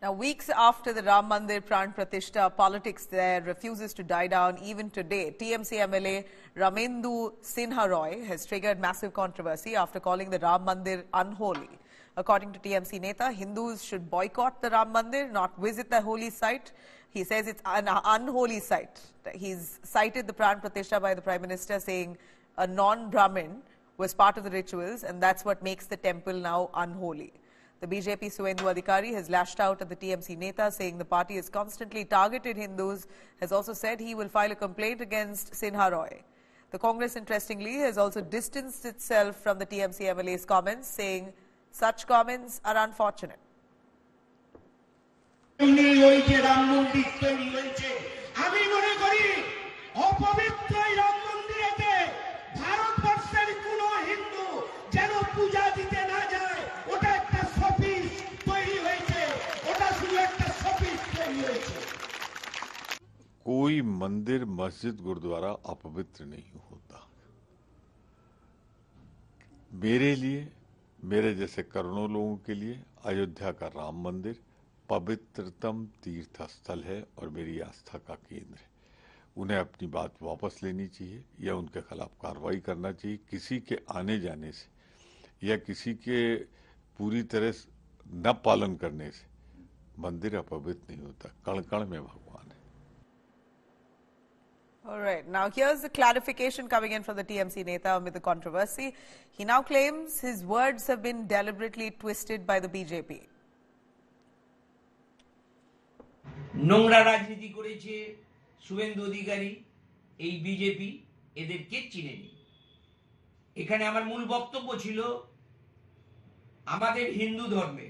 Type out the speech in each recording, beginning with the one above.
Now, weeks after the Ram Mandir Pran Pratishta, politics there refuses to die down even today. TMC MLA Ramendu Sinha Roy has triggered massive controversy after calling the Ram Mandir unholy. According to TMC Neta, Hindus should boycott the Ram Mandir, not visit the holy site. He says it's an unholy site. He's cited the Pran Pratishta by the Prime Minister saying a non-Brahmin was part of the rituals and that's what makes the temple now unholy. The BJP Suendu Adhikari has lashed out at the TMC Neta, saying the party has constantly targeted Hindus, has also said he will file a complaint against Sinha Roy. The Congress, interestingly, has also distanced itself from the TMC MLA's comments, saying such comments are unfortunate. कोई मंदिर मस्जिद गुरुद्वारा अपवित्र नहीं होता मेरे लिए मेरे जैसे करोड़ों लोगों के लिए अयोध्या का राम मंदिर पवित्रतम तीर्थ स्थल है और मेरी आस्था का केंद्र है उन्हें अपनी बात वापस लेनी चाहिए या उनके खिलाफ कार्रवाई करना चाहिए किसी के आने जाने से या किसी के पूरी तरह न पालन करने से मंदिर अपवित्र नहीं होता कण कण में भगवान All right. Now, here's the clarification coming in from the TMC Neta amid the controversy. He now claims his words have been deliberately twisted by the BJP. নোংরা রাজনীতি করেছে শুভেন্দু অধিকারী এই বিজেপি এদেরকে চিনেনি এখানে আমার মূল বক্তব্য ছিল আমাদের হিন্দু ধর্মে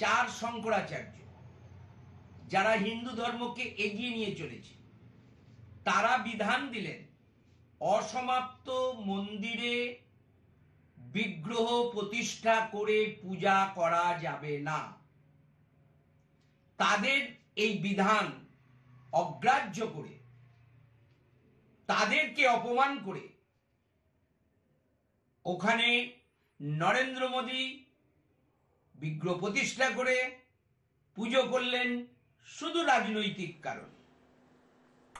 চার শঙ্করাচার্য যারা হিন্দু ধর্মকে এগিয়ে নিয়ে চলেছে তারা বিধান দিলেন অসমাপ্ত মন্দিরে বিগ্রহ প্রতিষ্ঠা করে পূজা করা যাবে না তাদের এই বিধান অগ্রাহ্য করে তাদেরকে অপমান করে ওখানে নরেন্দ্র মোদী বিগ্রহ প্রতিষ্ঠা করে পুজো করলেন শুধু রাজনৈতিক কারণে